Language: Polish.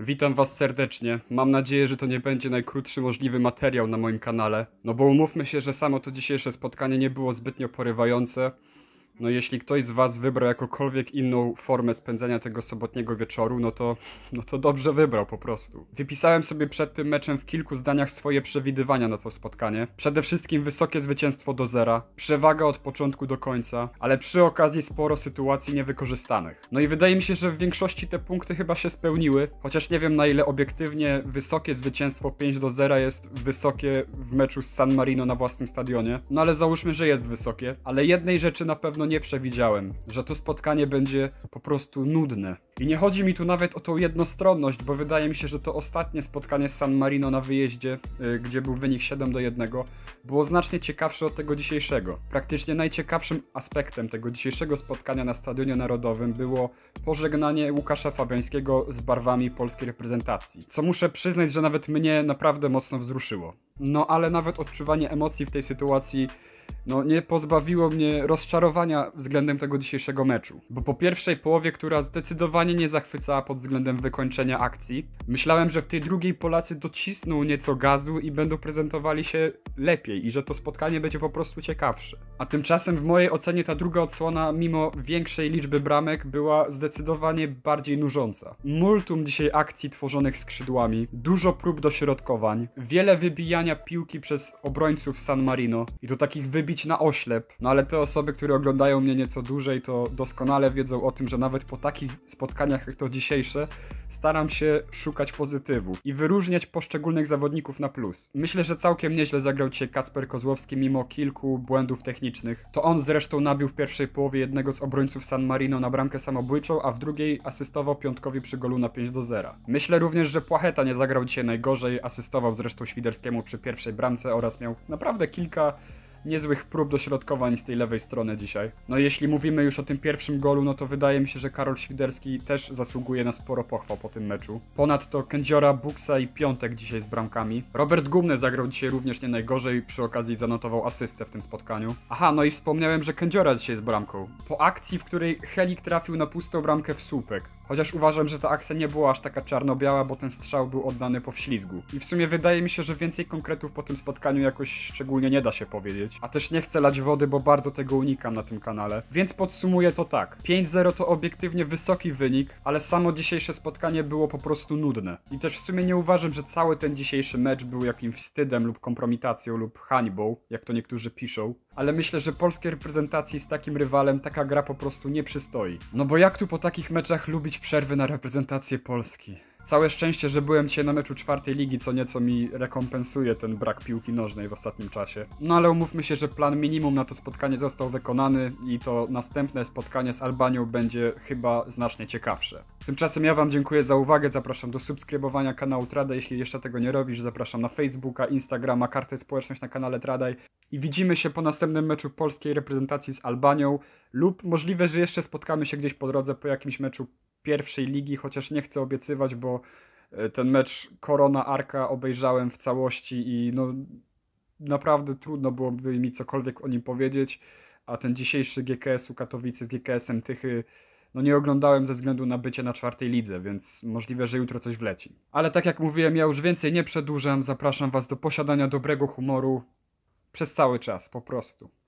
Witam was serdecznie. Mam nadzieję, że to nie będzie najkrótszy możliwy materiał na moim kanale. No bo umówmy się, że samo to dzisiejsze spotkanie nie było zbytnio porywające no jeśli ktoś z was wybrał jakąkolwiek inną formę spędzania tego sobotniego wieczoru, no to, no to dobrze wybrał po prostu. Wypisałem sobie przed tym meczem w kilku zdaniach swoje przewidywania na to spotkanie. Przede wszystkim wysokie zwycięstwo do zera, przewaga od początku do końca, ale przy okazji sporo sytuacji niewykorzystanych. No i wydaje mi się, że w większości te punkty chyba się spełniły, chociaż nie wiem na ile obiektywnie wysokie zwycięstwo 5 do 0 jest wysokie w meczu z San Marino na własnym stadionie. No ale załóżmy, że jest wysokie, ale jednej rzeczy na pewno nie przewidziałem, że to spotkanie będzie po prostu nudne. I nie chodzi mi tu nawet o tą jednostronność, bo wydaje mi się, że to ostatnie spotkanie z San Marino na wyjeździe, yy, gdzie był wynik 7 do 1, było znacznie ciekawsze od tego dzisiejszego. Praktycznie najciekawszym aspektem tego dzisiejszego spotkania na Stadionie Narodowym było pożegnanie Łukasza Fabiańskiego z barwami polskiej reprezentacji. Co muszę przyznać, że nawet mnie naprawdę mocno wzruszyło. No ale nawet odczuwanie emocji w tej sytuacji no, nie pozbawiło mnie rozczarowania względem tego dzisiejszego meczu. Bo po pierwszej połowie, która zdecydowanie nie zachwycała pod względem wykończenia akcji, myślałem, że w tej drugiej Polacy docisną nieco gazu i będą prezentowali się lepiej i że to spotkanie będzie po prostu ciekawsze. A tymczasem w mojej ocenie ta druga odsłona, mimo większej liczby bramek, była zdecydowanie bardziej nużąca. Multum dzisiaj akcji tworzonych skrzydłami, dużo prób dośrodkowań, wiele wybijania piłki przez obrońców San Marino i do takich wybić na oślep. No ale te osoby, które oglądają mnie nieco dłużej, to doskonale wiedzą o tym, że nawet po takich spotkaniach jak to dzisiejsze, staram się szukać pozytywów i wyróżniać poszczególnych zawodników na plus. Myślę, że całkiem nieźle zagrał dzisiaj Kacper Kozłowski mimo kilku błędów technicznych. To on zresztą nabił w pierwszej połowie jednego z obrońców San Marino na bramkę samobójczą, a w drugiej asystował Piątkowi przy golu na 5 do 0. Myślę również, że Płacheta nie zagrał dzisiaj najgorzej, asystował zresztą Świderskiemu przy przy pierwszej bramce oraz miał naprawdę kilka niezłych prób dośrodkowań z tej lewej strony dzisiaj. No jeśli mówimy już o tym pierwszym golu, no to wydaje mi się, że Karol Świderski też zasługuje na sporo pochwał po tym meczu. Ponadto Kędziora, Buksa i Piątek dzisiaj z bramkami. Robert Gumny zagrał dzisiaj również nie najgorzej, przy okazji zanotował asystę w tym spotkaniu. Aha, no i wspomniałem, że Kędziora dzisiaj z bramką. Po akcji, w której Helik trafił na pustą bramkę w słupek. Chociaż uważam, że ta akcja nie była aż taka czarno-biała, bo ten strzał był oddany po wślizgu. I w sumie wydaje mi się, że więcej konkretów po tym spotkaniu jakoś szczególnie nie da się powiedzieć. A też nie chcę lać wody, bo bardzo tego unikam na tym kanale. Więc podsumuję to tak. 5-0 to obiektywnie wysoki wynik, ale samo dzisiejsze spotkanie było po prostu nudne. I też w sumie nie uważam, że cały ten dzisiejszy mecz był jakimś wstydem lub kompromitacją lub hańbą, jak to niektórzy piszą. Ale myślę, że polskiej reprezentacji z takim rywalem taka gra po prostu nie przystoi. No bo jak tu po takich meczach lubić przerwy na reprezentację Polski. Całe szczęście, że byłem dzisiaj na meczu czwartej ligi, co nieco mi rekompensuje ten brak piłki nożnej w ostatnim czasie. No ale umówmy się, że plan minimum na to spotkanie został wykonany i to następne spotkanie z Albanią będzie chyba znacznie ciekawsze. Tymczasem ja wam dziękuję za uwagę, zapraszam do subskrybowania kanału Trada, jeśli jeszcze tego nie robisz, zapraszam na Facebooka, Instagrama, kartę społeczność na kanale Tradaj i widzimy się po następnym meczu polskiej reprezentacji z Albanią lub możliwe, że jeszcze spotkamy się gdzieś po drodze po jakimś meczu pierwszej ligi, chociaż nie chcę obiecywać, bo e, ten mecz Korona Arka obejrzałem w całości i no, naprawdę trudno byłoby mi cokolwiek o nim powiedzieć, a ten dzisiejszy GKS u Katowicy z GKS-em Tychy no nie oglądałem ze względu na bycie na czwartej lidze, więc możliwe, że jutro coś wleci. Ale tak jak mówiłem, ja już więcej nie przedłużam, zapraszam Was do posiadania dobrego humoru przez cały czas, po prostu.